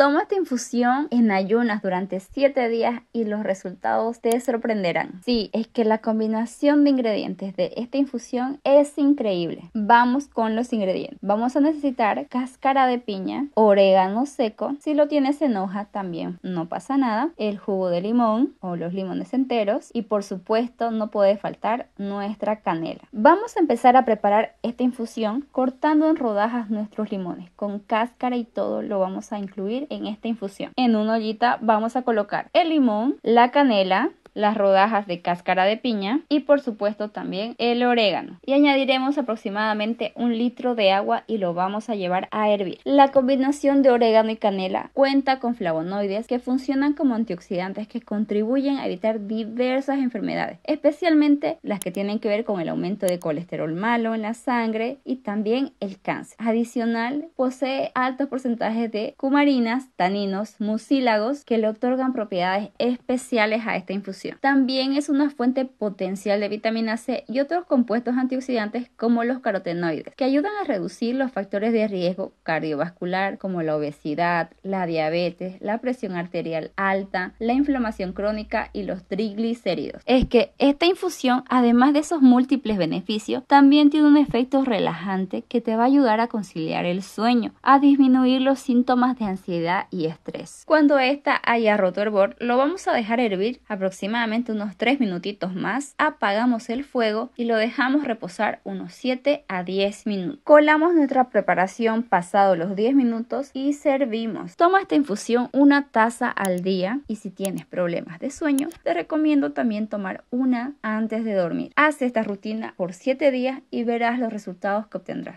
Toma esta infusión en ayunas durante 7 días y los resultados te sorprenderán. Sí, es que la combinación de ingredientes de esta infusión es increíble. Vamos con los ingredientes. Vamos a necesitar cáscara de piña, orégano seco, si lo tienes en hoja también no pasa nada, el jugo de limón o los limones enteros y por supuesto no puede faltar nuestra canela. Vamos a empezar a preparar esta infusión cortando en rodajas nuestros limones con cáscara y todo lo vamos a incluir en esta infusión. En una ollita vamos a colocar el limón, la canela, las rodajas de cáscara de piña y por supuesto también el orégano. Y añadiremos aproximadamente un litro de agua y lo vamos a llevar a hervir. La combinación de orégano y canela cuenta con flavonoides que funcionan como antioxidantes que contribuyen a evitar diversas enfermedades, especialmente las que tienen que ver con el aumento de colesterol malo en la sangre y también el cáncer. Adicional, posee altos porcentajes de cumarinas, taninos, mucílagos que le otorgan propiedades especiales a esta infusión también es una fuente potencial de vitamina C y otros compuestos antioxidantes como los carotenoides, que ayudan a reducir los factores de riesgo cardiovascular como la obesidad, la diabetes, la presión arterial alta, la inflamación crónica y los triglicéridos. Es que esta infusión, además de esos múltiples beneficios, también tiene un efecto relajante que te va a ayudar a conciliar el sueño, a disminuir los síntomas de ansiedad y estrés. Cuando esta haya roto hervor, lo vamos a dejar hervir aproximadamente unos 3 minutitos más, apagamos el fuego y lo dejamos reposar unos 7 a 10 minutos. Colamos nuestra preparación pasado los 10 minutos y servimos. Toma esta infusión una taza al día y si tienes problemas de sueño, te recomiendo también tomar una antes de dormir. Haz esta rutina por 7 días y verás los resultados que obtendrás.